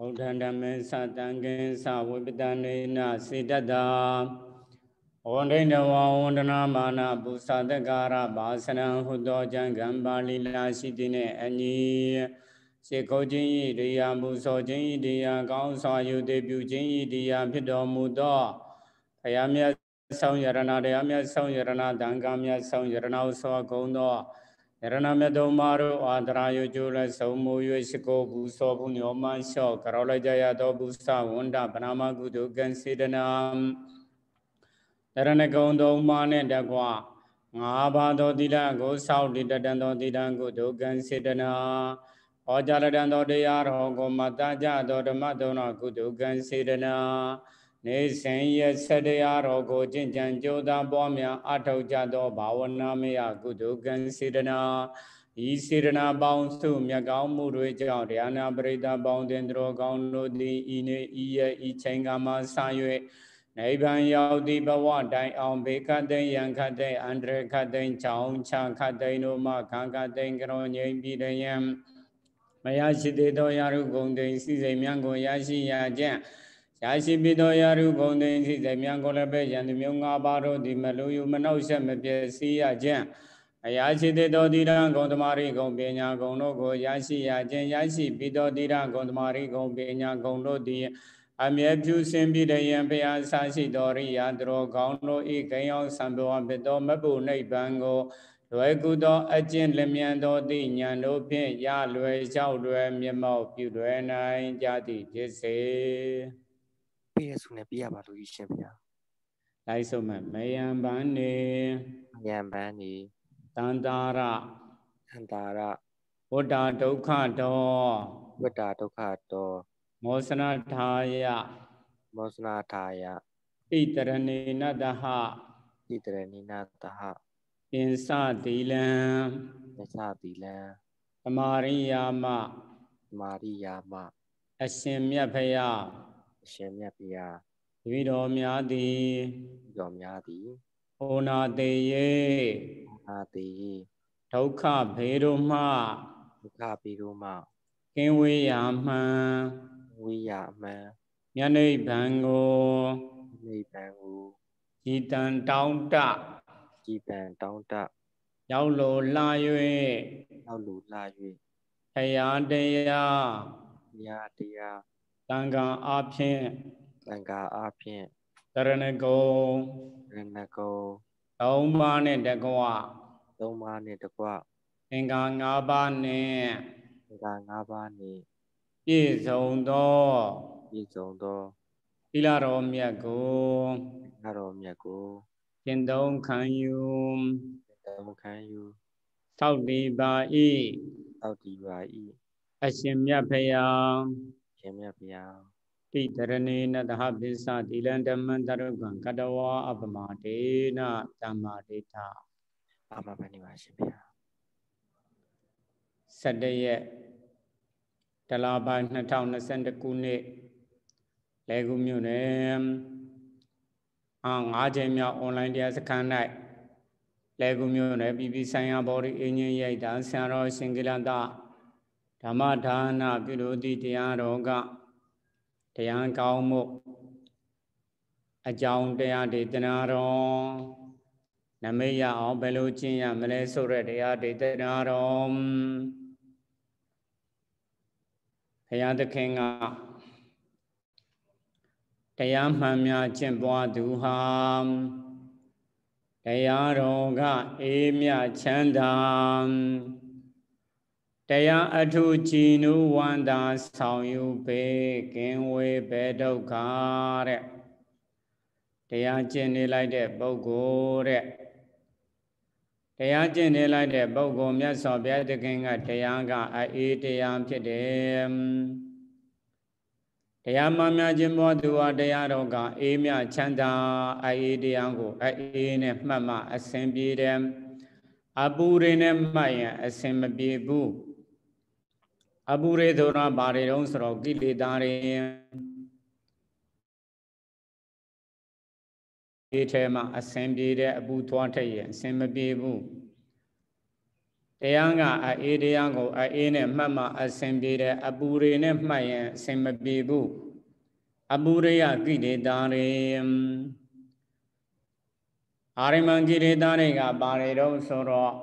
ဗုဒ္ဓံဓမ္မေသတံကိသဝိပတနေနစေတတဝန္ဒိတဝဝန္ဒနာမာနပုသတကာရဘာစနံဟုသောကျံကံပါဠိလာရှိတိနှင့်အညီစေကုချင်းဤတရားမူသောချင်းဤတရားကောင်းစွာယုတိပြုချင်းဤတရားဖြစ်တော်မူသောဘုရားမြတ်ဆောင်ယရဏတရားမြတ်ဆောင်ယရဏတန်ခါမြတ်ဆောင်ယရဏဥသောဂုံသောရဏမြတ်မာတို့အာတရာယုကျိုးလည်းဆုံးမူ၍ရှိကိုဘူးသောဘုညောမလျှော့ကရောလိုက်ကြရသောဘုသဝန္ဒဗနာမကုတုကံစေတနာတရဏဂုံသုံးပါးနှင့်တကွာငါးပါးသောသီလကိုစောင့်တည်တန်သောသီလကုတုကံစေတနာဟောကြားတန်သောတရားတော်ကိုမတကြသောဓမ္မသုံးတော်ကုတုကံစေတနာနေစဉ်ရဆတရားတော်ကိုကျင့်ကြံကြိုးစားပွားများအထောက်ကြသောဘာဝနာမယကုသိုလ်ကံစေတနာဤစေတနာပေါင်းစုမြတ်ကောင်းမှုတွေကြောင့်တရားနာပရိသတ်ပေါင်းတင်တော်ကောင်းတို့သည်ဤနေ့ဤရဤချိန်ကမှဆံ၍နိဗ္ဗာန်ရောက်သည့်ဘဝတိုင်အောင်ဘေကတိယံခတိအန္တရခတိချောင်းချခတိတို့မှခံခတိကရောငိမ့်ပြီးတယံမရရှိသေးသောရာဟုဂုံတိစီစိမ်မြန်ကိုရရှိရခြင်းရရှိပြီးသောယာရုဘုံသိသိသည်မြန်ကိုလည်းပဲယံသူမျိုး၅ပါးတို့သည်မလူယူမနှောက်ယှက်မပြည့်စည်ရခြင်းအရာရှိသည်သောတိရံဂုံသမารိဂုံပညာဂုံတို့ကိုရရှိရခြင်းရရှိပြီးသောတိရံဂုံသမารိဂုံပညာဂုံတို့သည်အမြဲဖြူစင်ပြီးတယံဘုရားဆာရှိတော်ရိယာတရောကောင်းတို့ဤကိယောဆံဘဝပိတော်မပုနိဗ္ဗာန်ကိုလွယ်ကူသောအကျင့်လျမြန်သောတိညာတို့ဖြင့်ရလွယ်လျှောက်လွယ်မြတ်မောက်ပြုလွယ်နိုင်ကြသည်ဖြစ်စေ။ပေးရဆုနဲ့ပေးရပါလို့ရှင်ဗျာလိုက်ဆုံးမဲ့မယံပန်းနေမယံပန်းနေတန္တာရတန္တာရဝတ္တာဒုက္ခတောဝတ္တာဒုက္ခတောမောစနာထာယမောစနာထာယဣတရဏိနတဟဣတရဏိနတဟပင်စသီလံပင်စသီလံသမာရိယာမသမာရိယာမအရှင်မြတ်ဖယားအရှင်မြတ်ဗျာတပိတော်များသည်တော်များသည်ဟောနာတေယေဟာတိဒုက္ခဘေရုမှဒုက္ခဘေရုမှကင်းဝေးရာမှန်ဝေးရာမှန်မြတ်နိဗ္ဗာန်ကိုနိဗ္ဗာန်ကိုဤတန်တောင်းတဤတန်တောင်းတရောက်လိုလာ၍ရောက်လိုလာ၍တရားတရားတရားတရားတန်ခါအာဖြင့်တန်ခါအာဖြင့်တရဏဂုံရဏဂုံသုံးပါးနဲ့တကွသုံးပါးနဲ့တကွအင်္ဂါ၅ပါးနဲ့အင်္ဂါ၅ပါးနဲ့ပြည့်စုံသောပြည့်စုံသောသီလတော်မြတ်ကိုသီလတော်မြတ်ကိုသင်သုံးခံယူသင်သုံးခံယူသောက်တည်ပါ၏သောက်တည်ပါ၏အရှင်မြတ်ဖေယံခင်မြတ်ဗျာတိတရဏေနတဟပိစ္ဆတိလံဓမ္မံတရုကံကတဝါအပမတေနတမ္မာဒိဋ္ဌအာမဘဏိပါရှင်ဗျာ17ရက်တလပိုင်း2022ခုနှစ်လေကူမြို့နယ်အာ9ချိန်မြောက်အွန်လိုင်းတရားစခန်း၌လေကူမြို့နယ်ပြည်ပဆိုင်ရာဘော်ဒီအင်းကြီးရိုက်တာဆရာတော်ရှင်ကိလန္တဓမ္မဒါနပြုလို့သည့်တရားတော်ကတရားကောင်းမှု အကြောင်းတရားဒေသနာတော်နမိတ်ရအောင်ဘယ်လိုကျင့်ရမလဲဆိုတဲ့တရားဒေသနာတော်ဘုရားသခင်က တရားမှန်များကျင့်ပွားသူဟာ တရားတော်ကအေးမြချမ်းသာတရားအထုကြည်နုဝန္တာဆောင်ယူပေကင်းဝေဘေဒုက္ခတဲ့တရားကျင့်နေလိုက်တဲ့ပုဂ္ဂိုလ်တဲ့တရားကျင့်နေလိုက်တဲ့ပုဂ္ဂိုလ်မြတ်စွာဘုရားသခင်ကတရားကအေးတရားဖြစ်တယ်တရားမှများခြင်းဘောသူဟာတရားတော်ကအေးမြချမ်းသာအေးတရားကိုအေးနဲ့မှတ်မှအစဉ်ပြေတယ်အပူတွေနဲ့မှတ်ရင်အစဉ်မပြေဘူးအပူရေဆိုတာဘာတွေတုံးဆိုတော့ကိလေသာတွေဒီထဲမှာအစင်ပြေတဲ့အပူထွားထက်ရင်အစင်မပြေဘူးတရားကအအေးတရားကိုအအေးနဲ့မှတ်မှအစင်ပြေတဲ့အပူတွေနဲ့မှတ်ရင်အစင်မပြေဘူးအပူရိယကိလေသာတွေအာရမံကိလေသာတွေကဘာတွေတုံးဆိုတော့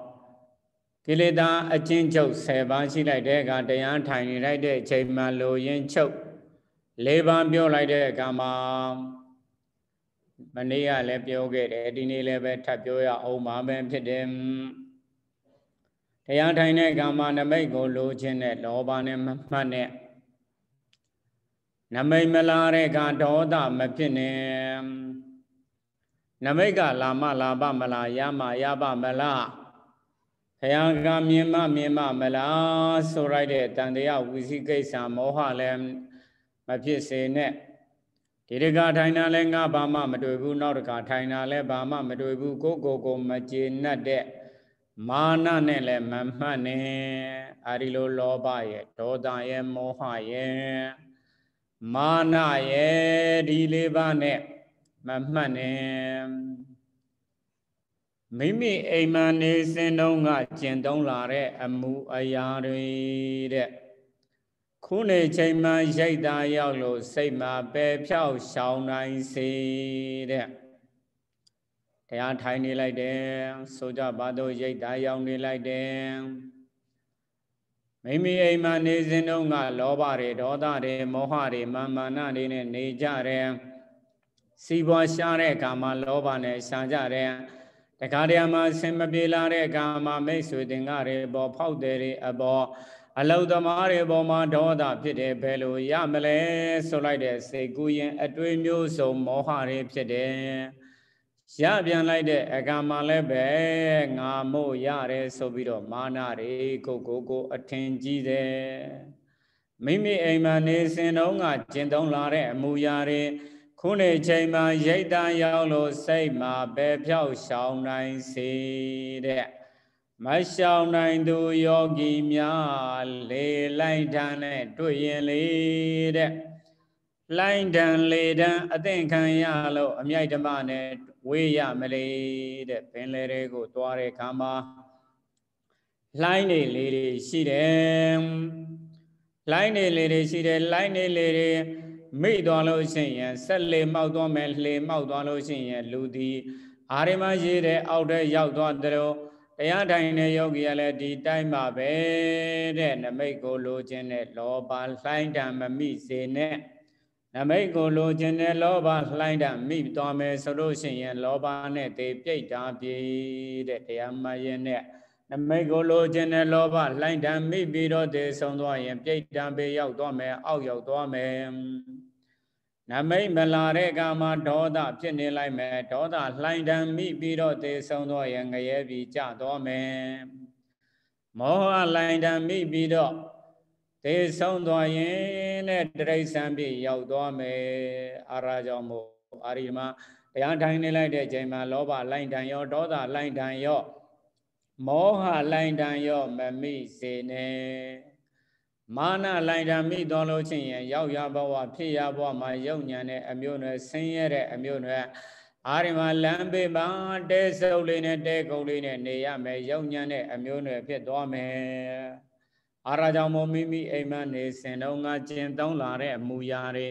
ကိလေသာအကျဉ်းချုပ်10ပါးရှိလိုက်တဲ့အခါတရားထိုင်နေလိုက်တဲ့အချိန်မှာလိုရင်းချုပ်၄ပါးပြောလိုက်တဲ့အခါမှာမနေ့ကလည်းပြောခဲ့တယ်ဒီနေ့လည်းပဲထပ်ပြောရအောင်ပါပဲဖြစ်တယ်တရားထိုင်တဲ့ကာမနမိတ်ကိုလိုချင်တဲ့လောဘနဲ့မမှတ်နဲ့နမိတ်မလာတဲ့ကဒေါသမဖြစ်နဲ့နမိတ်ကလာမလာပမလာရမရပမလားဘုရားကမြင်မမြင်မမလားဆိုရိုက်တဲ့တန်တရားဝီစီကိစ္စမောဟလည်းမဖြစ်စေနဲ့ဒီတကထိုင်တာလည်းငါဘာမှမတွေ့ဘူးနောက်တကထိုင်တာလည်းဘာမှမတွေ့ဘူးကိုကိုကိုမကျေနပ်တဲ့မာနနဲ့လည်းမမှတ်နဲ့အာဒီလိုလောဘရဲ့ဒေါသရဲ့မောဟရဲ့မာနရဲ့ဒီလေးပါးနဲ့မမှတ်နဲ့မိမိအိမ်မှာနေစဉ်တုန်းကကျင့်သုံးလာတဲ့အမှုအရာတွေတဲ့ခုနေချိန်မှာရိုက်သားရောက်လို့စိတ်မှာပယ်ဖြောက်ရှောင်နိုင်စေတဲ့တရားထိုင်နေလိုက်တယ်ဆိုကြပါတော့ရိတ်သားရောက်နေလိုက်တယ်မိမိအိမ်မှာနေစဉ်တုန်းကလောဘတွေဒေါသတွေမောဟတွေမာမာနတွေနဲ့နေကြတယ်စီးပွားရှားတဲ့အခါမှာလောဘနဲ့ရှားကြတယ်တခါတည်းမှာဆင်မပြေလာတဲ့ကာမမိတ်ဆွေတင်ကတွေပေါ်ဖောက်တယ်တွေအပေါ်အလုသမားတွေပေါ်မှာဒေါသဖြစ်တယ်ဘယ်လိုရမလဲဆိုလိုက်တဲ့စိတ်ကူးရင်အတွေးမျိုးစုံမောဟတွေဖြစ်တယ်ရပြန်လိုက်တဲ့အကံမှလည်းပဲငါမို့ရတယ်ဆိုပြီးတော့မာနတွေကိုကိုကိုအထင်ကြီးတယ်မိမိအိမ်မှာနေစဉ်တုန်းကကျင့်သုံးလာတဲ့အမူအရာတွေခုနှစ်ချိန်မှာရိတ်တန်ရောက်လို့စိတ်မှာပဲဖြောက်ရှောင်နိုင်စေတဲ့မရှောင်နိုင်သူယောဂီများလေလိုက်ထန်နဲ့တွေ့ရင်လေတဲ့လိုင်းတန်လေတန်အသင်ခံရလို့အမြိုက်ဓမ္မနဲ့ဝေးရမလေတဲ့ပင်လေတွေကိုသွားတဲ့ခါမှာလိုင်းနေလေတွေရှိတယ်လိုင်းနေလေတွေရှိတယ်လိုင်းနေလေတွေမိတ်သွားလို့ရှိရင်ဆက်လေမောက်သွားမယ်လှေမောက်သွားလို့ရှိရင်လူသည် အာရမရေးတဲ့အောက်ထဲရောက်သွားတဲ့တော့တရားထိုင်တဲ့ယောဂီကလည်းဒီတိုင်းပါပဲတဲ့နမိတ်ကိုလိုချင်တဲ့လောဘလှိုင်းတံမမိစေနဲ့နမိတ်ကိုလိုချင်တဲ့လောဘလှိုင်းတံမိသွားမယ်ဆိုလို့ရှိရင်လောဘနဲ့တေပြိတ်တာပြေတဲ့တရားမရင်နဲ့နမိတ်ကိုလိုချင်တဲ့လောဘလှိုင်းတံမိပြီးတော့တည်ဆုံးသွားရင်ပြိတ္တံပေရောက်သွားမယ်အောက်ရောက်သွားမယ်နမိတ်မလာတဲ့ကာမဒေါသဖြစ်နေလိုက်မယ်ဒေါသလှိုင်းတံမိပြီးတော့တည်ဆုံးသွားရင်ငရဲပြီးကြသွားမယ်မောဟလှိုင်းတံမိပြီးတော့သေဆုံးသွားရင်တဲ့တရိษံပြည့်ရောက်သွားမယ်အာရာကြောင့်မို့အာရိမတရားထိုင်နေလိုက်တဲ့အချိန်မှာလောဘလိုင်းတန်ရောဒေါသလိုင်းတန်ရောမောဟလိုင်တန်ရော မမိစေနဲ့မာနလိုင်တန်မိတော်လို့ချင်းရင်ရောက်ရဘဝဖြစ်ရဘဝမှာယုံညံတဲ့အမျိုးနွယ်ဆင်းရဲတဲ့အမျိုးနွယ်အာရမလမ်းပေးပါတဲစုပ်လေးနဲ့တဲကုံလေးနဲ့နေရမယ်ယုံညံတဲ့အမျိုးနွယ်ဖြစ်သွားမယ်အာရကြောင့်မို့မိမိအိမ်မနေစဉ်တော့ငါကျင်သုံးလာတဲ့အမူအရာတွေ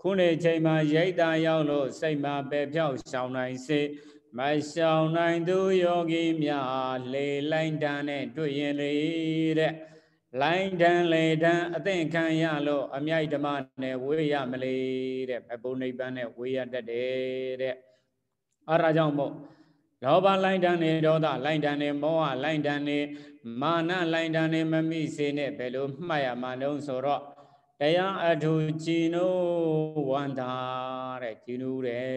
ခုနေချိန်မှာရိတ်တာရောက်လို့စိတ်မှာပယ်ဖြောက်ရှောင်နိုင်စေမိုက်ဆောင်နိုင်သူယောဂီများလေလိုင်းတန်နဲ့တွေ့ရင်လေတဲ့လိုင်းတန်လေတန်အသင်ခံရလို့အမြိုက်ဓမ္မနဲ့ဝေးရမလေတဲ့ဘုံနိဗ္ဗာန်နဲ့ဝေးရတတ်တယ်တဲ့အဲဒါကြောင့်မို့လောဘလိုင်းတန်နေဒေါသလိုင်းတန်နေမောဟလိုင်းတန်နေမာနလိုင်းတန်နေမမိစေနဲ့ဘယ်လိုမှတ်ရမှာတုံးဆိုတော့တရားအထုကြည်နိုးဝန္တာတဲ့ကြည်နိုးတယ်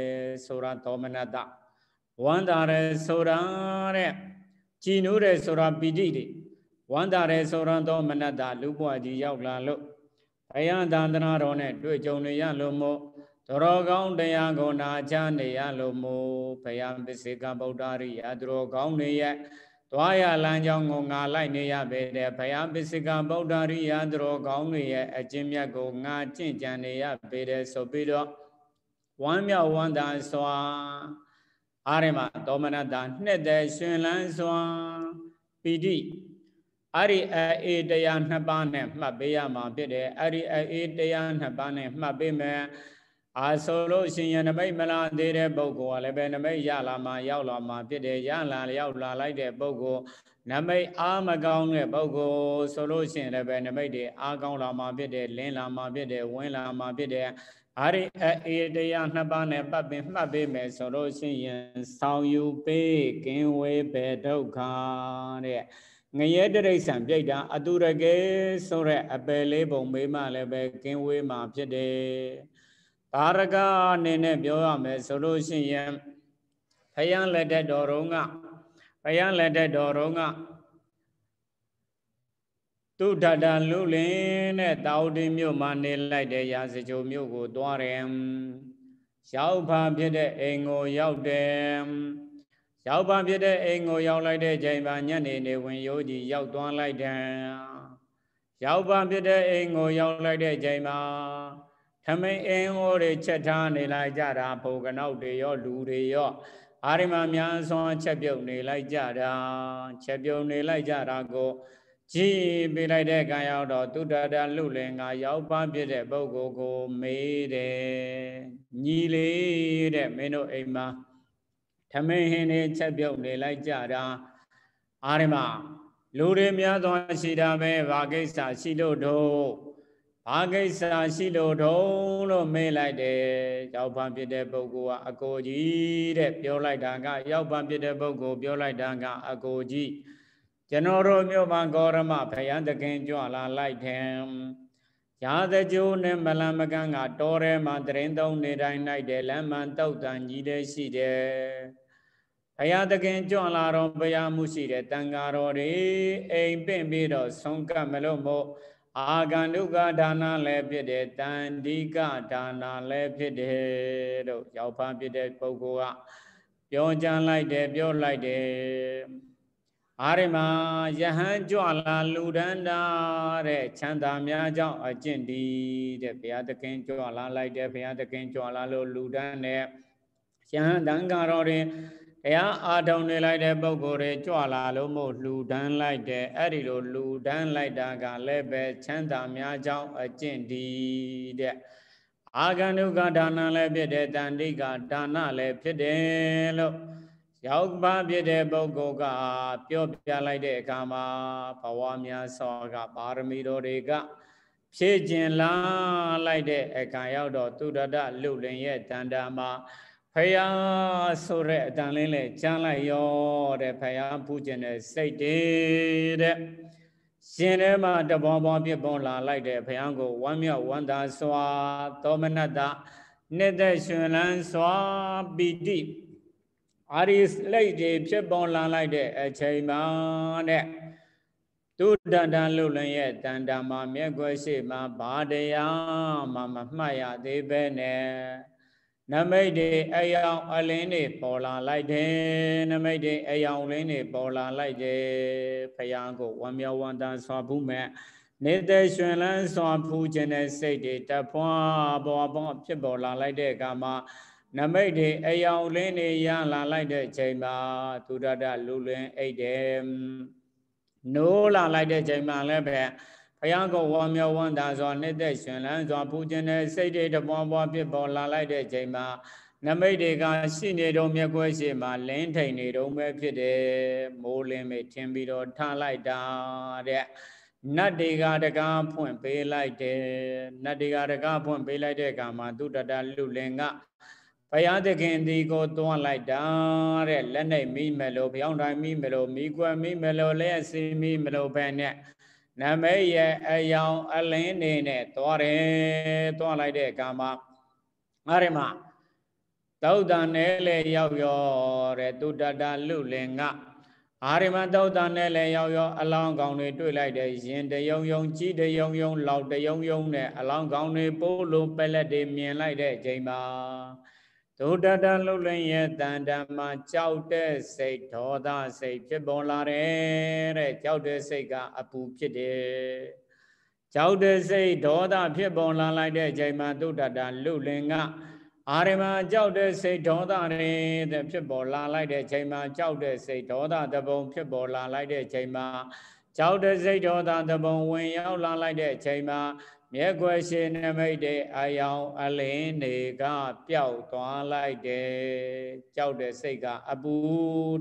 ဆိုရသောမနတ္တဝမ်းသာတယ်ဆိုတာတဲ့ကြည်နူးတယ်ဆိုတာပီတိတွေဝမ်းသာတယ်ဆိုရန်သောမနတ္တလူပွားကြီးရောက်လာလို့ဘယံသန္တနာတော်နဲ့တွေ့ကြုံနေရလို့မို့တရောကောင်းတရားကိုနာချနေရလို့မို့ဘယံပစ္စေကဗုဒ္ဓရိယတရောကောင်းတွေရဲ့သွားရလမ်းကြောင်းကိုငါလိုက်နေရပေတဲ့ဘယံပစ္စေကဗုဒ္ဓရိယတရောကောင်းတွေရဲ့အကျင့်မြတ်ကိုငါကျင့်ကြံနေရပေတဲ့ဆိုပြီးတော့ဝမ်းမြောက်ဝမ်းသာစွာအာရမဒေါမနတာနှစ်သက်ရှင်လန်းစွာပီတိအဲ့ဒီအေတရားနှစ်ပါးနဲ့မှတ်ပေးရမှာဖြစ်တယ်အဲ့ဒီအေတရားနှစ်ပါးနဲ့မှတ်ပေးမယ်အာဆိုလို့ရှင်ယနမိတ်မလာသေးတဲ့ပုဂ္ဂိုလ်ကလည်းပဲနမိတ်ရလာမှရောက်လာမှဖြစ်တယ်ရလာရောက်လာလိုက်တဲ့ပုဂ္ဂိုလ်နမိတ်အာမကောင်းတဲ့ပုဂ္ဂိုလ်ဆိုလို့ရှင်လည်းပဲနမိတ်တွေအာကောင်းလာမှဖြစ်တယ်လင်းလာမှဖြစ်တယ်ဝင်လာမှဖြစ်တယ်အာရိအေတရားနှစ်ပါးနဲ့ပတ်ပင်မှတ်ပေးမယ်ဆိုလို့ရှိရင်ဆောင်ယူပေးကင်းဝေးပေဒုက္ခတဲ့ငရဲတရိษံပြိတ္တာအတုရကေဆိုတဲ့အပယ်လေးပုံမေးမှလည်းပဲကင်းဝေးမှာဖြစ်တယ်။ဒါရကအနေနဲ့ပြောရမယ်ဆိုလို့ရှိရင်ဖယံလက်တဲ့တော်တော်ကဖယံလက်တဲ့တော်တော်ကသူဒတလူလင်နဲ့တာဝတိမြို့မှာနေလိုက်တဲ့ရာစကြိုမြို့ကိုသွားတယ်ရောက်ဖာဖြစ်တဲ့အိမ်ကိုရောက်တယ်ရောက်ဖာဖြစ်တဲ့အိမ်ကိုရောက်လိုက်တဲ့ချိန်မှာညနေနေဝင်ရိုးကြီးရောက်သွားလိုက်တယ်ရောက်ဖာဖြစ်တဲ့အိမ်ကိုရောက်လိုက်တဲ့ချိန်မှာထမိန်အင်းဟိုးတွေချက်ထားနေလိုက်ကြတာဘုံကနောက်တွေရောလူတွေရောအာရမများစွာချက်ပြုတ်နေလိုက်ကြတာချက်ပြုတ်နေလိုက်ကြတာကိုကြည်ပေးလိုက်တဲ့ကံရောက်တော့သူတတလှလင်ကရောက်ပါဖြစ်တဲ့ပုဂ္ဂိုလ်ကိုမေးတယ်ညီလေးတဲ့မင်းတို့အိမ်မှာထမင်းဟင်းတွေချက်ပြုတ်နေလိုက်ကြတာအားရမလူတွေများသောရှိတာပဲဘာကိစ္စရှိလို့တို့ဘာကိစ္စရှိလို့တုံးလို့မေးလိုက်တယ်ရောက်ပါဖြစ်တဲ့ပုဂ္ဂိုလ်ကအကိုကြီးတဲ့ပြောလိုက်တာကရောက်ပါဖြစ်တဲ့ပုဂ္ဂိုလ်ပြောလိုက်တာကအကိုကြီးကျွန်တော်တို့မြို့မှာဂေါရမဘုရားသခင်ကြွလာလိုက်တယ်ရာဇကြိုးနဲ့မလံမကန်းကတော်ထဲမှာတရင်သုံးနေတိုင်းလိုက်တယ်လမ်းမှန်တောက်တန်ကြီးတဲ့ရှိတယ်ဘုရားသခင်ကြွလာတော်ဘုရားမှုရှိတဲ့တန်ဃာတော်တွေအိမ်ပင့်ပြီးတော့ဆုံးကမလို့မို့အာဂန္ဓုကဒါနာလည်းဖြစ်တယ်တန်ဒီကဒါနာလည်းဖြစ်တယ်လို့ရောက်ဖားဖြစ်တဲ့ပုဂ္ဂိုလ်ကပြောကြလိုက်တယ်ပြောလိုက်တယ်အာရမယဟန်ကြွလာလူဒန္တာတဲ့ချမ်းသာများကြောင့်အကျင့်တည်တဲ့ဘုရားသခင်ကြွလာလိုက်တဲ့ဘုရားသခင်ကြွလာလို့လူဒန်းတဲ့ယဟန်တန်ကာတော်တွင်ဘုရားအာထုံနေလိုက်တဲ့ပုံကိုယ်တွေကြွလာလို့မို့လူဒန်းလိုက်တဲ့အဲ့ဒီလို လူဒန်းလိုက်တာကလည်းပဲချမ်းသာများကြောင့်အကျင့်တည်တဲ့အာဂန္ဓုကဒါနလည်းဖြစ်တယ်တန်တိကဒါနလည်းဖြစ်တယ်လို့ရောက်ပါပြတဲ့ပုဂ္ဂိုလ်ကပြောပြလိုက်တဲ့အခါမှာဘဝများစွာကပါရမီတော်တွေက ဖြည့်ကျင်လာလိုက်တဲ့အခါရောက်တော့သူတတလူလင်ရဲ့တန်တာမှာဖယားဆိုတဲ့အတန်လေးလဲကြမ်းလိုက်ရောတဲ့ဖယားဖူးကျင်တဲ့စိတ်တွေတဲ့ရှင်ထဲမှာတဘောဘောပြစ်ပေါ်လာလိုက်တဲ့ဖယားကိုဝမ်းမြောက်ဝမ်းသာစွာသောမနတ္တနှစ်သက်ရှင်လန်းစွာပီတိအာရိလိုက်တွေဖြစ်ပေါ်လာလိုက်တဲ့အချိန်မှာတဲ့သူတန်တန်လှုပ်လင်ရဲ့တန်တာမှာမျက်ခွယ်ရှိမှာဘာတရားမှမမှတ်ရသေးပဲနဲ့နမိတ်တွေအယောင်အလင်းတွေပေါ်လာလိုက်တယ်နမိတ်တွေအယောင်လင်းတွေပေါ်လာလိုက်တယ်ဖယားကိုဝမ်းမြောက်ဝမ်းသာစွာဘူးမဲ့နေတဲ့ရှင်လန်းစွာဖူးခြင်းတဲ့စိတ်တွေတပွားပေါ်ပေါ်ဖြစ်ပေါ်လာလိုက်တဲ့အခါမှာနမိတ်တွေအယောင်လင်းနေရလာလိုက်တဲ့ချိန်မှာသူရတလူလင်းအိတ်တယ်နိုးလာလိုက်တဲ့ချိန်မှာလည်းပဲဘုရားကိုဝါမျောဝန္တာစွာနှစ်သက်ရှင်လန်းစွာပူဇင်တဲ့စိတ်တွေတပွားပွားဖြစ်ပေါ်လာလိုက်တဲ့ချိန်မှာနမိတ်တွေက ရှိနေတော့မျက်ကွယ်ရှိမှာလင်းထိန်နေတော့ပဲဖြစ်တယ်မိုးလင်းမေထင်ပြီးတော့ထားလိုက်တာတဲ့နတ်တွေကတကားဖွင့်ပေးလိုက်တယ်နတ်တွေကတကားဖွင့်ပေးလိုက်တဲ့အခါမှာသူတတလူလင်ကဘုရားသခင်ဒီကိုတွန်းလိုက်တာတဲ့လက်နဲ့မိမယ်လို့ဘယောင်းတိုင်းမိမယ်လို့မိကွယ်မိမယ်လို့လက်စီမိမယ်လို့ပဲနဲ့နမိတ်ရဲ့အယောင်အလင်းနေနဲ့တွားတယ်တွားလိုက်တဲ့အခါမှာငါရမသုတ်တန်နဲ့လေရောက်ရောတဲ့တုတ္တတလူလင်ကအာရမသုတ်တန်နဲ့လေရောက်ရောအလောင်းကောင်တွေတွေ့လိုက်တဲ့ရင်တယုံယုံကြီးတယုံယုံလောက်တယုံယုံနဲ့အလောင်းကောင်တွေပိုးလိုပက်လက်တွေမြင်လိုက်တဲ့အချိန်မှာဒုတတလှုပ်လင်းရဲ့တန်တမှာကြောက်တဲ့စိတ်ဒေါသစိတ်ဖြစ်ပေါ်လာတယ်တဲ့ကြောက်တဲ့စိတ်ကအပူဖြစ်တယ်ကြောက်တဲ့စိတ်ဒေါသဖြစ်ပေါ်လာလိုက်တဲ့အချိန်မှာဒုတတလှုပ်လင်းကအာရမကြောက်တဲ့စိတ်ဒေါသတွေတဲ့ဖြစ်ပေါ်လာလိုက်တဲ့အချိန်မှာကြောက်တဲ့စိတ်ဒေါသတပုံ ဖြစ်ပေါ်လာလိုက်တဲ့အချိန်မှာကြောက်တဲ့စိတ်ဒေါသတပုံဝင်ရောက်လာလိုက်တဲ့အချိန်မှာမျက်ွယ်ရှင်နမိတ်တဲ့အယောင်အလင်းတွေကပျောက်သွားလိုက်တယ်ကြောက်တဲ့စိတ်ကအပူ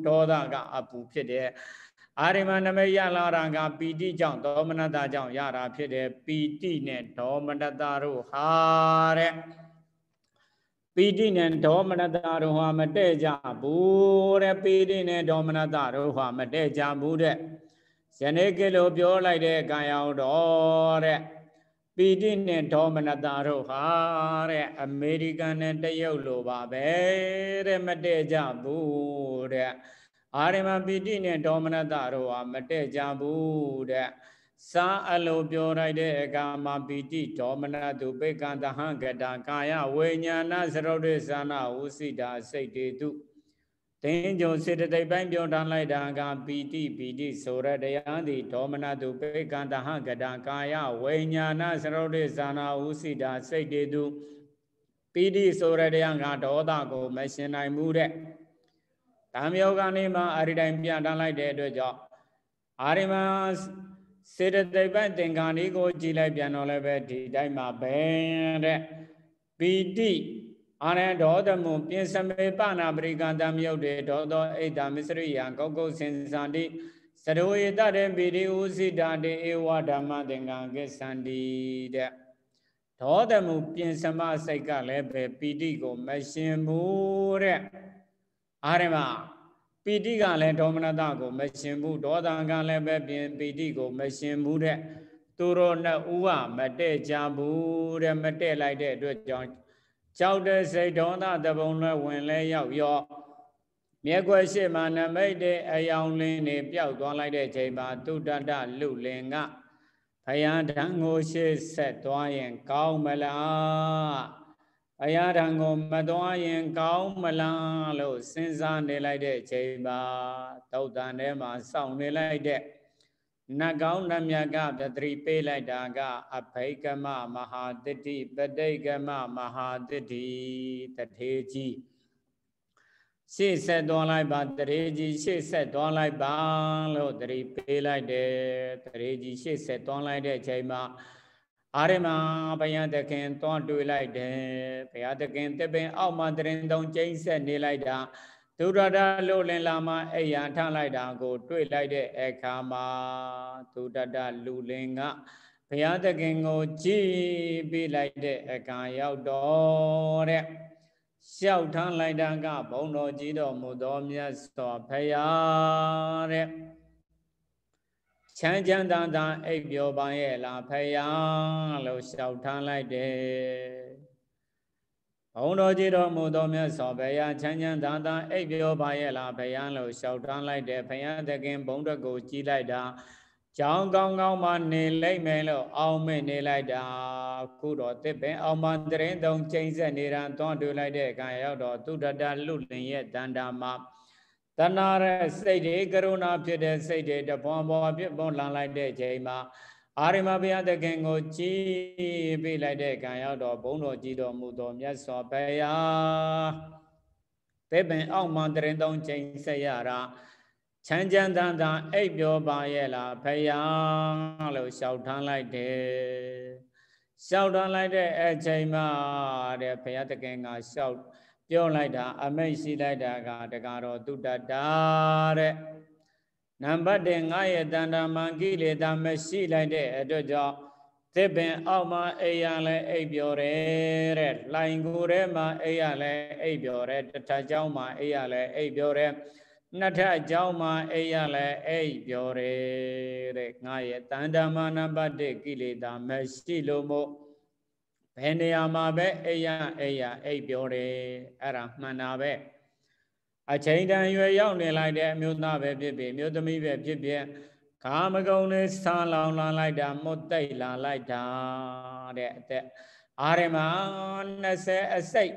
ဒေါသကအပူဖြစ်တယ်အာရိမနမိတ်ရလာတာကပီတိကြောင့်ဒေါမနတကြောင့်ရတာဖြစ်တယ်ပီတိနဲ့ဒေါမနတတို့ဟာတဲ့ပီတိနဲ့ဒေါမနတတို့ဟာမတဲ့ကြဘူးတဲ့ပီတိနဲ့ဒေါမနတတို့ဟာမတဲ့ကြဘူးတဲ့ယနေ့ကလေးပြောလိုက်တဲ့ကံရောင်တော်တဲ့ပီတိနဲ့ဒေါမနတာတို့ဟာတဲ့အမေရိကန်နဲ့တရုတ်လိုပါပဲတဲ့မတည့်ကြဘူးတဲ့အာရမပီတိနဲ့ဒေါမနတာတို့ဟာမတည့်ကြဘူးတဲ့စာအလိုပြောလိုက်တဲ့ကာမပီတိဒေါမနတုပေကံတဟံကတာကာယဝိညာဏသရုပ်ဒေသနာဝုစိတာစိတ်တေတုတင်းကြုံစေတသိက်ပိုင်းပြောထားလိုက်တာကပီတိပီတိဆိုရတရားသည်ဒေါမနတုပေကန္တဟကတကာယဝိညာဏစရုပ်တိဇာနာဟုစိတာစိတ်တေသူ ပီတိဆိုရတရားကဒေါသကိုမရှင်နိုင်မှုတဲ့ဓမ္မယောဂနေ့မှာအရိတိုင်ပြန်တန်းလိုက်တဲ့အတွက်ကြောင့်အာရိမစေတသိက်ပိုင်းသင်္ခါနီကိုကြည်လိုက်ပြန်တော့လည်းပဲဒီတိုင်းမှာဘယ်တဲ့ပီတိအာရံဒေါသမုပြင်စမေပနာပရိကန္တမြုပ်တေဒေါသောအိတ်တမစ္စရိယံကောက်ကုတ်စင်စန္တိသရဝေတတေပိရိဥစိတာတေဧဝဓမ္မသင်္ကံကိသန္တိတဲ့ဒေါသမုပြင်စမစိတ်ကလည်းပဲပီတိကို မရှင်ဘူးတဲ့အာရမပီတိကလည်းဒေါမနတကိုမရှင်ဘူးဒေါသကလည်းပဲပြင်ပီတိကိုမရှင်ဘူးတဲ့သူတော်နှစ်ဦးကမတည့်ကြဘူးတဲ့မတည့်လိုက်တဲ့အတွက်ကြောင့်ကြောက်တဲ့စိတ်ဒေါသတပုံလွဲဝင်လဲရောက်ရော့မြက်ွယ်ရှိမှနမိတ်တဲ့အယောင်လင်းနေပျောက်သွားလိုက်တဲ့ချိန်မှာတုတ္တတလူလင်ကဘုရားဓံကိုရှေ့ဆက်သွားရင်ကောင်းမလားဘုရားဓံကိုမသွားရင်ကောင်းမလားလို့စဉ်းစားနေလိုက်တဲ့ချိန်မှာသုတ်တန်ထဲမှာစောင့်နေလိုက်တဲ့နတ်ကောင်းနတ်မြတ်ကတတိပေးလိုက်တာကအဘိကမမဟာတတိပဋိကမမဟာတတိတထေကြီးရှေ့ဆက်သွားလိုက်ပါတရေကြီးရှေ့ဆက်သွားလိုက်ပါလို့တရေပေးလိုက်တယ်တရေကြီးရှေ့ဆက်သွားလိုက်တဲ့အချိန်မှာအာရမဘုရားသခင်သွားတွေ့လိုက်တယ်ဘုရားသခင်တပင်အောက်မှာတရင်တုံကျိမ့်ဆက်နေလိုက်တာဒုရဒလို့လင်လာမှအိယံထလိုက်တာကို တွေ့လိုက်တဲ့အခါမှာဒုရဒလူလင်ကဘုရားသခင်ကို ကြည်ပြီးလိုက်တဲ့အခါရောက်တော့တဲ့လျှောက်ထမ်းလိုက်တာကဘုံတော်ကြီးတော်မူသောမြတ်စွာဘုရားတဲ့ချမ်းချမ်းသာသာအိပ်ပျော်ပါရဲ့လားဘုရားလို့လျှောက်ထမ်းလိုက်တယ်ုံတော်ကြီးတော်မူသောမြတ်စွာဘုရားချမ်းချမ်းသာသာအိပ်ပျော်ပါရဲ့လားဘုရားလို့လျှောက်တန်းလိုက်တယ်ဘုရားသခင်ဘုံတော်ကိုကြည်လိုက်တာကြောင်းကောင်းကောင်းမှနေလိုက်မယ်လို့အောင်မေ့နေလိုက်တာခုတော့တစ်ပင်အောင်မတရင်တုံချိန်ဆက်နေရန်သွန်တူလိုက်တဲ့အခါရောက်တော့သူတတလူလင်ရဲ့တန်တာမှာတဏှာရဲ့စိတ်တွေကရုဏာဖြစ်တဲ့စိတ်တွေတပွန်ပွန်ဖြစ်ပွန်လာလိုက်တဲ့ချိန်မှာအာရမဘုရားသခင်ကိုကြည်ပေးလိုက်တဲ့ကံရောက်တော့ဘုန်းတော်ကြည်တော်မူသောမြတ်စွာဘုရားသေပင်အောက်မှတရင်သုံးချိန်ဆက်ရတာချမ်းချမ်းသာသာအိပ်ပျော်ပါရဲ့လားဘုရားလို့ရှောက်ထမ်းလိုက်တယ်ရှောက်ထမ်းလိုက်တဲ့အချိန်မှတဲ့ဘုရားသခင်ကရှောက်ပြောလိုက်တာ အမိတ်ရှိလိုက်တာက တကားတော်တုတ္တတာတဲ့နံပါတ်1ငါရဲ့တဏ္ဍာမံကိလေသာ မရှိလိုက်တဲ့အတွက်ကြောင့်သစ်ပင် အောက်မှာအိယာလဲအိပ်ပျော်တယ်တဲ့လှိုင်ကိုယ်ထဲမှာအိယာလဲအိပ်ပျော်တယ်တထချောင်းမှာအိယာလဲအိပ်ပျော်တယ်နှစ်ထအကြောင်းမှာအိယာလဲအိပ်ပျော်တယ်တဲ့ငါရဲ့တဏ္ဍာမနံပါတ်1ကိလေသာမရှိလို့မို့ဘယ်နေရာမှာပဲအိယာအိယာအိပ်ပျော်တယ်အဲ့ဒါမှန်တာပဲ။အချိန်တန်ရွယ်ရောက်နေလိုက်တဲ့အမျိုးသားပဲဖြစ်ဖြစ်မျိုးသမီးပဲဖြစ်ဖြစ်ကာမဂုဏ်နဲ့ဆာလောင်လာလိုက်တာမွတ်တိတ်လာလိုက်တာတဲ့အသက်အာရမ20အစိတ်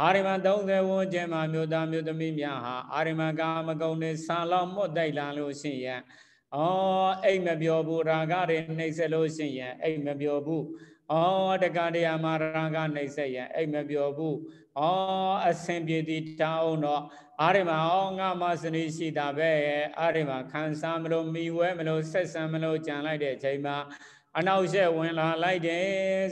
အာရမ30ဝန်းကျင်မှာမြို့သားမြို့သမီးများဟာအာရမကာမဂုဏ်နဲ့ဆာလောင်မွတ်တိတ်လာလို့ရှိရင်အော်အိတ်မပြောဘူးရာဂတွေနှိမ့်ဆက်လို့ရှိရင်အိတ်မပြောဘူးအော်တက္ကရာမရာဂနှိမ့်ဆက်ရင်အိတ်မပြောဘူးအော်အဆင်ပြေသည်တောင်းတော့အာရမအောင်ငါမစနီရှိတာပဲအာရမခံစားမလို့မိဝဲမလို့ဆက်ဆံမလို့ကြံလိုက်တဲ့အချိန်မှာအနောက်ရက်ဝင်လာလိုက်တယ်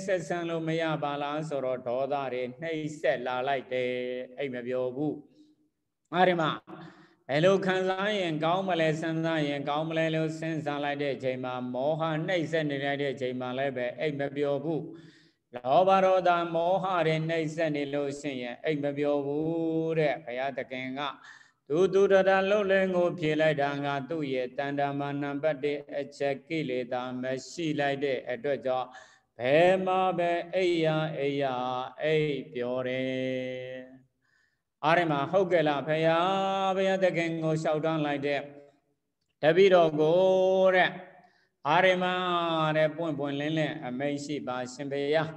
ဆက်ဆံလို့မရပါလားဆိုတော့ဒေါသတွေနှိပ်စက်လာလိုက်တယ်အဲ့မပြောဘူးအာရမဘယ်လိုခံစားရင်ကောင်းမလဲစဉ်းစားရင်ကောင်းမလဲလို့စဉ်းစားလိုက်တဲ့အချိန်မှာမောဟနှိပ်စက်နေလိုက်တဲ့အချိန်မှာလည်းပဲအဲ့မပြောဘူးလောဘဒေါသမောဟတွေနှိပ်စက်နေလို့ရှိရင်အိတ်မပြောဘူးတဲ့ဘုရားသခင်က သူသူတတလှုပ်လဲငိုဖြေလိုက်တာငါသူ့ရဲ့တန်တမာနံပါတ်1အချက်ကိလေသာမရှိလိုက်တဲ့အတွက်ကြောင့်ဘယ်မှာပဲအိယာအိယာအိတ်ပြောတယ်အားရမှာဟုတ်ကဲ့လားဘုရားဘုရားသခင်ကိုရှောက်တန်းလိုက်တဲ့တပည့်တော်ကိုတဲ့အာရမတဲ့ပွင့်ပွင့်လင်းလင်းအမိတ်ရှိပါ ရှင်ဘုရား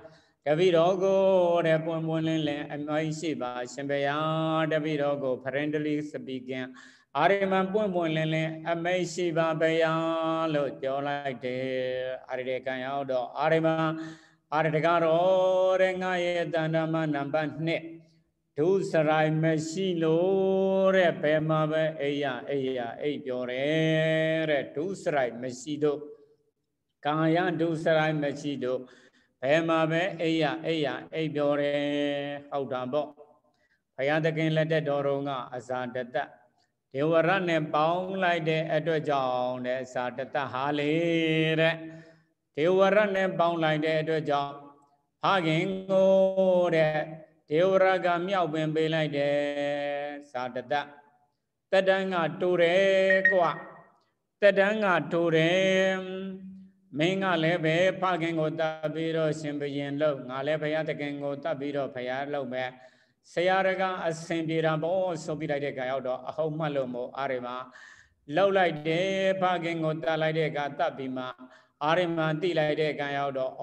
တပိတော်ကိုတဲ့ပွင့်ပွင့်လင်းလင်းအမိတ်ရှိပါရှင်ဘုရားတပိတော်ကို friendly speaking အာရမပွင့်ပွင့်လင်းလင်းအမိတ်ရှိပါဘုရားလို့ပြောလိုက်တယ်အာရတဲ့ကံရောက်တော့အာရမအာရတကတော့တဲ့ငါရဲ့တန်တမနံပါတ်1ဒုစရိုင်မရှိလို့တဲ့ဘယ်မှာပဲအိယအိယအိပြောတယ်တဲ့ဒုစရိုင်မရှိတော့ကာယဒုစရိုက်မရှိတို့ဘယ်မှာပဲအိယအိယအိပ်ပြောတယ်ဟုတ်တာပေါ့ဘုရားသခင်လက်ထက်တော်တော်ကအဇာတတဒေဝရနဲ့ပေါင်းလိုက်တဲ့အတွက်ကြောင့်တဲ့အဇာတတဟာလေတဲ့ဒေဝရနဲ့ပေါင်းလိုက်တဲ့အတွက်ကြောင့်ဖခင်ကိုတဲ့ဒေဝရကမြောက်ပင်ပေးလိုက်တယ်ဇာတတတတန်းကတိုးတယ်ကွာတတန်းကတိုးတယ်မင်းကလည်းပဲဖခင်ကိုတတ်ပြီးတော့ရှင်ဘုရင်လို့ငါလည်းဘုရားတခင်ကိုတတ်ပြီးတော့ဘုရားလို့ပဲဆရာတကအစင်ပြေတာဘောဆိုပြလိုက်တဲ့ခါရောက်တော့အဟုတ်မှတ်လို့မို့အားရမှာလောက်လိုက်တယ်ဖခင်ကိုတတ်လိုက်တဲ့ခါတတ်ပြီးမှအားရမှာတိလိုက်တဲ့ခါရောက်တော့ဩ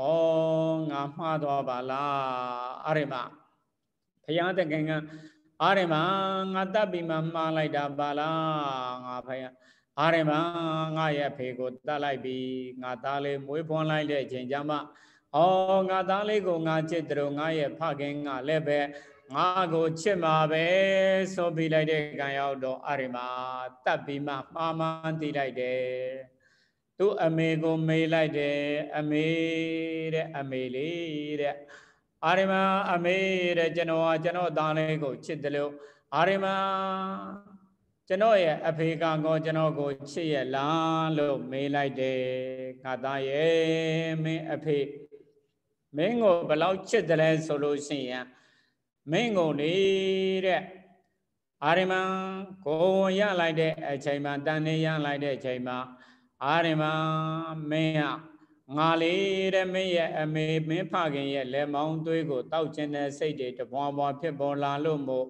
ငါမှားသွားပါလားအားရမှာဘုရားတခင်ကအားရမှာငါတတ်ပြီးမှမှားလိုက်တာပါလားငါဘုရားအာရမငါရဲ့ဖေကိုတတ်လိုက်ပြီငါသားလေးမွေးဖွားလိုက်တဲ့အချိန်ကျမှအော်ငါသားလေးကိုငါချစ်တယ်လို့ငါရဲ့ဖခင်ကလည်းပဲငါကိုချစ်မှာပဲဆိုပြီးလိုက်တဲ့ကံရောက်တော့အာရမတတ်ပြီးမှမှားမှန်းသိလိုက်တယ်သူ့အမေကိုမေးလိုက်တယ်အမေတဲ့အမေလေးတဲ့အာရမအမေတဲ့ကျွန်တော်ကကျွန်တော်သားလေးကိုချစ်တယ်လို့အာရမကျွန်တော်ရဲ့အဖေကကောကျွန်တော်ကိုချစ်ရလားလို့မေးလိုက်တယ်ငါသားရဲ့မင်းအဖေမင်းကိုဘယ်လောက်ချစ်တယ်လဲဆိုလို့ရှိရင်မင်းကိုနေတဲ့အာရမန်ကိုရလိုက်တဲ့အချိန်မှာတန်နေရလိုက်တဲ့အချိန်မှာအာရမန်မင်းဟာငါလေးတဲ့မင်းရဲ့အမေမင်းဖခင်ရဲ့လက်မောင်းသွေးကိုတောက်ကျင်တဲ့စိတ်တွေတပွားပွားဖြစ်ပေါ်လာလို့မို့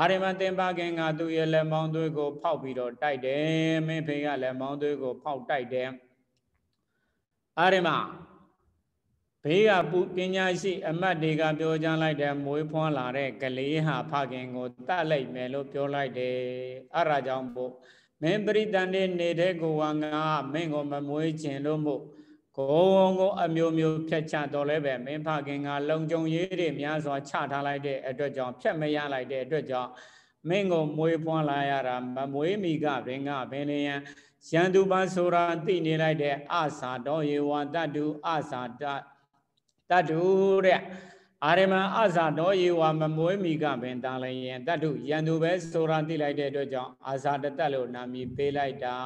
အာရမသင်္ပါခင်ကသူ့ရဲ့လက်မောင်းသွေးကိုဖောက်ပြီးတော့တိုက်တယ်မင်းဖေကလက်မောင်းသွေးကိုဖောက်တိုက်တယ်အာရမဘေးကပညာရှိအမတ်တွေကပြောကြလိုက်တယ်မွေးဖွားလာတဲ့ကလေးဟာဖခင်ကိုတတ်လိုက်မယ်လို့ပြောလိုက်တယ်အဲ့ဒါကြောင့်ပို့မင်းပရိသန်နေနေတဲ့ကိုဝါငါမင်းကိုမမွေးခြင်းလို့မို့ကိုဝုံကိုအမျိုးမျိုးဖြတ်ချတော်လဲပဲမင်းဖခင်ကလုံကြုံရေးတွေများစွာချထားလိုက်တဲ့အတွက်ကြောင့်ဖြတ်မရလိုက်တဲ့အတွက်ကြောင့်မင်းကိုမွေးဖွားလာရတာမမွေးမိကပင်ကပင်လျံရန်သူပါဆိုတာသိနေလိုက်တဲ့အစာတော်ယေဝတတုအစာတတတုတဲ့အာရမအစာတော်ယေဝမမွေးမိကပင်တာလျင်တတုရန်သူပဲဆိုတာသိလိုက်တဲ့အတွက်ကြောင့်အာစာတတလို့နာမည်ပေးလိုက်တာ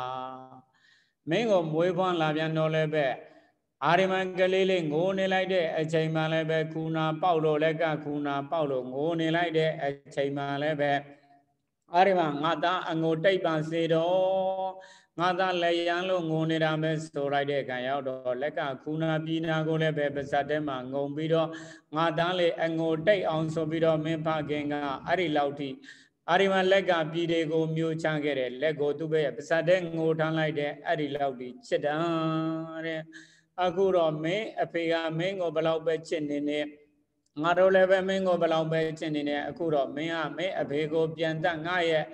မင်းကိုမွေးဖွားလာပြန်တော်လဲပဲ့အာရမန်ကလေးလေးငိုနေလိုက်တဲ့အချိန်မှလည်းပဲခုနာပေါက်လို့လက်ကခုနာပေါက်လို့ငိုနေလိုက်တဲ့အချိန်မှလည်းပဲအာရမန်ငါသားအငိုတိတ်ပါစေတော့ငါသားလည်းရန်လို့ငိုနေတာပဲဆိုလိုက်တဲ့ခံရောက်တော့လက်ကခုနာပြနာကိုလည်းပဲပါဇတ်ထဲမှာငုံပြီးတော့ငါသားလေးအငိုတိတ်အောင်ဆိုပြီးတော့မင်းဖခင်ကအဲ့ဒီလောက်ထိအာရိမလက်ကပြည်တွေကိုမြို့ချခဲ့တယ်လက်ကိုသူ့ဘက်ပါဇတ်ထဲငိုထမ်းလိုက်တဲ့အဲ့ဒီလောက်ထိချစ်တာတဲ့အခုတော့မင်းအဖေကမင်းကိုဘလောက်ပဲချစ်နေနေငါတို့လည်းပဲမင်းကိုဘလောက်ပဲချစ်နေနေအခုတော့မင်းကမင်းအဖေကိုပြန်တတ်ငါရဲ့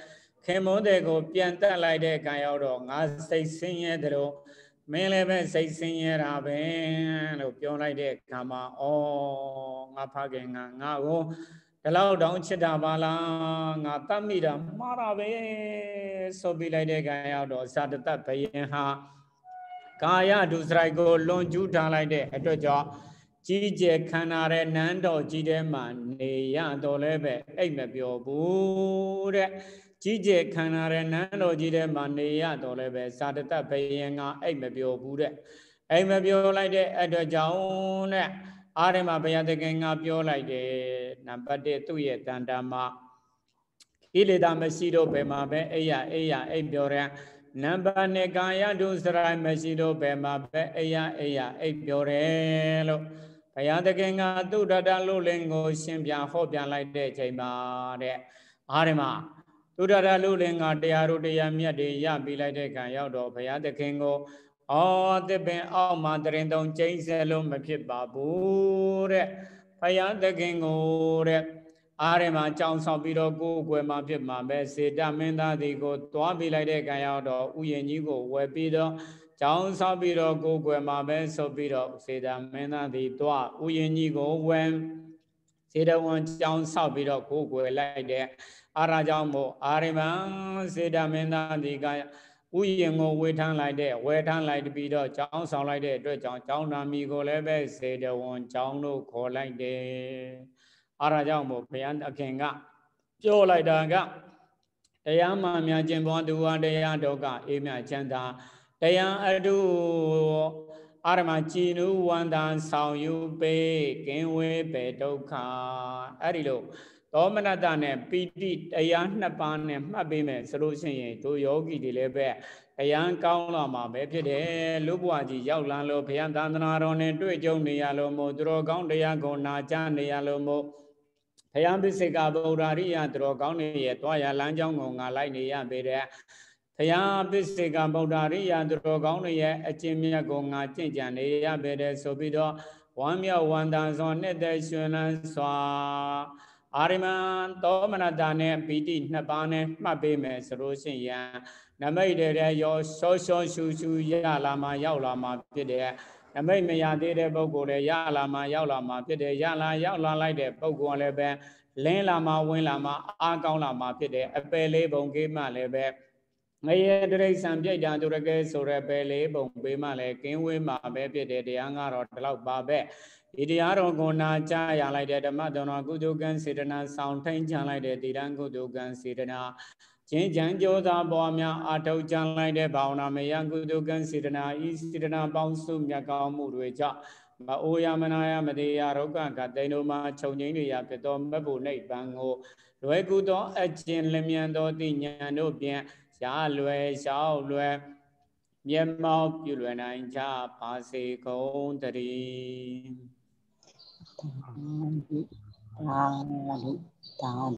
ခင်မုန်းတဲ့ကို ပြန်တတ်လိုက်တဲ့ကံရောက်တော့ငါစိတ်ဆင်းရဲတယ်လို့မင်းလည်းပဲစိတ်ဆင်းရဲတာပဲလို့ပြောလိုက်တဲ့အခါမှာဩငါဖခင်ကငါ့ကိုဒီလောက်တောင်ချစ်တာပါလားငါတတ်မိတာမှားတာပဲဆိုပြီးလိုက်တဲ့ခံရောက်တော့ဇာတတဘယင်ဟာကာယဒုစရိုက်ကိုလွန်ကျူးထားလိုက်တဲ့အတွက်ကြောင့်ကြီးကျယ်ခမ်းနားတဲ့နန်းတော်ကြီးထဲမှာနေရတော့လည်းပဲအိတ်မပြောဘူးတဲ့ကြီးကျယ်ခမ်းနားတဲ့နန်းတော်ကြီးထဲမှာနေရတော့လည်းပဲဇာတတဘယင်ကအိတ်မပြောဘူးတဲ့အိမ်မပြောလိုက်တဲ့အတွက်ကြောင့်နဲ့အာရမဘုရားသခင်ကပြောလိုက်တယ်နံပါတ်1သူ့ရဲ့တန်တာမှာကိလေသာမရှိတော့ဘယ်မှာပဲအိယအိယအိမ်ပြောတဲ့နံပါတ်2ကာယတုစရိုက်မရှိတော့ဘယ်မှာပဲအိယအိယအိပ်ပြောတယ်လို့ဘုရားသခင်ကသုဒ္ဓတလို့လင်ကို ရှင်းပြဟောပြလိုက်တဲ့ချိန်မှာတဲ့အားဒီမှာသုဒ္ဓတလို့လင်ကတရားတို့တရားမြတ်တွေရပြလိုက်တဲ့ကံရောက်တော့ဘုရားသခင်ကိုအော်သစ်ပင်အောက်မှာတရင်တုံကျိန်းစဲလို့မဖြစ်ပါဘူးတဲ့ဘုရားသခင်ကိုတဲ့အာရမကြောင်ဆောင်ပြီးတော့ကိုယ်ွယ်မှာဖြစ်မှာပဲစေတမင်းသားဒီကိုသွားပြလိုက်တဲ့ကံရောက်တော့ဥယျင်ကြီးကိုဝယ်ပြီးတော့ကြောင်ဆောင်ပြီးတော့ကိုယ်ွယ်မှာပဲဆိုပြီးတော့စေတမင်းသားဒီသွားဥယျင်ကြီးကိုဝယ်စေတဝန်ကြောင်ဆောင်ပြီးတော့ကိုယ်ွယ်လိုက်တဲ့အာရကြောင့်မို့အာရမစေတမင်းသားဒီကဥယျင်ကိုဝေထမ်းလိုက်တဲ့ဝေထမ်းလိုက်ပြီးတော့ကြောင်းဆောင်လိုက်တဲ့အတွက်ကြောင့်ကြောင်းနာမီကိုလည်းပဲစေတဝန်ကြောင်းလို့ခေါ်လိုက်တယ်အားရကြောင့်မို့ဘုရားအခင်ကပြောလိုက်တာကတရားမှမြကျင်ပွားသူဝတရားတော့ကအေးမြချမ်းသာတရားအတုအာရမကြည်နုဝန္တံဆောင်ယူပေကင်းဝေပေဒုက္ခအဲ့ဒီလိုသောမနတနဲ့ပီတိတရားနှစ်ပါးနဲ့မှတ်ပေးမယ်ဆိုလို့ရှိရင်တို့ယောဂီတွေလည်းပဲတရားကောင်းလာမှာပဲဖြစ်တယ်လူ့ဘဝကြီးရောက်လာလို့ဘုရားသာသနာတော်နဲ့တွေ့ကြုံနေရလို့မို့သူတော်ကောင်းတရားကိုနာကြားနေရလို့မို့ဖယံသစ္စကဗုဒ္ဓရိယတတော်ကောင်းနေရဲ့တွားရလမ်းကြောင်းကိုငါလိုက်နေရပေတဲ့ဖယံသစ္စကဗုဒ္ဓရိယတတော်ကောင်းနေရဲ့အကျင့်မြတ်ကိုငါကြင်ကြံနေရပေတဲ့ဆိုပြီးတော့ဝမ်းမြောက်ဝန္တန်စွာနှစ်သက်ရှင်လန်းစွာအာရမံသောမနတာနဲ့ပီတိနှစ်ပါးနဲ့မှတ်ပေးမယ်ဆိုလို့ရှိရင်နမိတ်တဲ့ရောရှောရှောရှူရှူရလာမှရောက်လာမှဖြစ်တဲ့အမိတ်မရသေးတဲ့ပုဂ္ဂိုလ်လည်းရလာမှရောက်လာမှဖြစ်တယ်ရလာ ရောက်လာလိုက်တဲ့ပုဂ္ဂိုလ်လည်းပဲလင်းလာမှဝင်လာမှအားကောင်းလာမှဖြစ်တယ်အပယ်လေးပုံကိမှလည်းပဲငရေတရိษံပြိတ်တာသူရကဲဆိုရပယ်လေးပုံပေးမှလည်းကင်းဝေးမှပဲဖြစ်တယ်တရားငါတော့ဒီလောက်ပါပဲဒီတရားတော်ကိုနာကြားရလိုက်တဲ့ဓမ္မတော်ကုသိုလ်ကံစေတနာဆောင်ထိန်ချလိုက်တဲ့တိရန်ကုသိုလ်ကံစေတနာကျင့်ကြံကြိုးစားပွားများအာထုတ်ကြံလိုက်တဲ့ဘာဝနာမယကုသကံစေတနာဤစေတနာပေါင်းစုမြတ်ကောင်းမှုတွေကြောင့်မအိုရမနာယမတေယရောဂကတိန်တို့မှာခြုံငိမ့်တွေရဖြစ်သောမဘုနိဗ္ဗာန်ကိုလွယ်ကူသောအကျင့်လျမြန်သောတိညာတို့ဖြင့်ရှားလွယ်ရှောက်လွယ်မျက်မှောက်ပြုလွယ်နိုင်ကြပါစေကုန်တည်းသာသာ